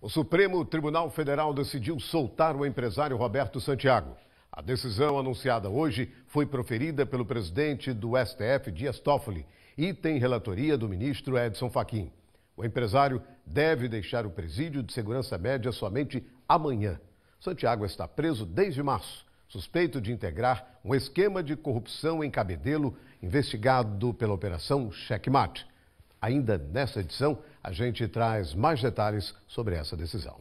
O Supremo Tribunal Federal decidiu soltar o empresário Roberto Santiago. A decisão anunciada hoje foi proferida pelo presidente do STF, Dias Toffoli, e tem relatoria do ministro Edson Fachin. O empresário deve deixar o presídio de segurança média somente amanhã. Santiago está preso desde março, suspeito de integrar um esquema de corrupção em Cabedelo, investigado pela Operação Checkmate. Ainda nesta edição, a gente traz mais detalhes sobre essa decisão.